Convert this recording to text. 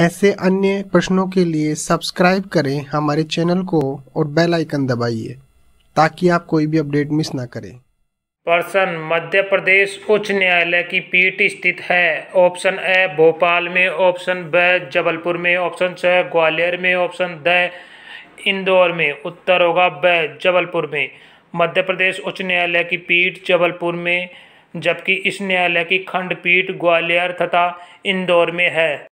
ऐसे अन्य प्रश्नों के लिए सब्सक्राइब करें हमारे चैनल को और बेल आइकन दबाइए ताकि आप कोई भी अपडेट मिस ना करें पर्सन मध्य प्रदेश उच्च न्यायालय की पीठ स्थित है ऑप्शन ए भोपाल में ऑप्शन ब जबलपुर में ऑप्शन च ग्वालियर में ऑप्शन द इंदौर में उत्तर होगा ब जबलपुर में मध्य प्रदेश उच्च न्यायालय की पीठ जबलपुर में जबकि इस न्यायालय की खंडपीठ ग्वालियर तथा इंदौर में है